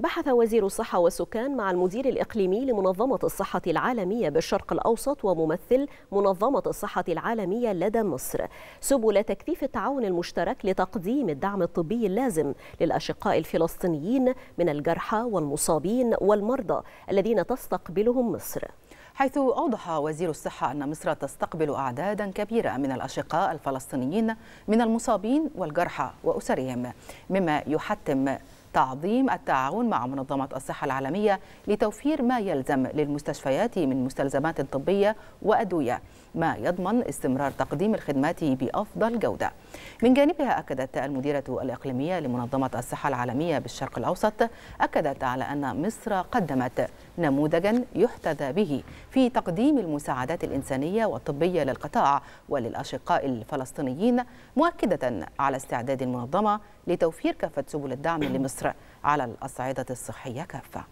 بحث وزير الصحة والسكان مع المدير الإقليمي لمنظمة الصحة العالمية بالشرق الأوسط وممثل منظمة الصحة العالمية لدى مصر سبل تكثيف التعاون المشترك لتقديم الدعم الطبي اللازم للأشقاء الفلسطينيين من الجرحى والمصابين والمرضى الذين تستقبلهم مصر حيث أوضح وزير الصحة أن مصر تستقبل أعدادا كبيرة من الأشقاء الفلسطينيين من المصابين والجرحى وأسرهم مما يحتم تعظيم التعاون مع منظمة الصحة العالمية لتوفير ما يلزم للمستشفيات من مستلزمات طبية وأدوية ما يضمن استمرار تقديم الخدمات بأفضل جودة من جانبها أكدت المديرة الإقليمية لمنظمة الصحة العالمية بالشرق الأوسط أكدت على أن مصر قدمت نموذجا يحتذى به في تقديم المساعدات الإنسانية والطبية للقطاع وللأشقاء الفلسطينيين مؤكدة على استعداد المنظمة لتوفير كافة سبل الدعم لمصر مصر على الأصعدة الصحية كافة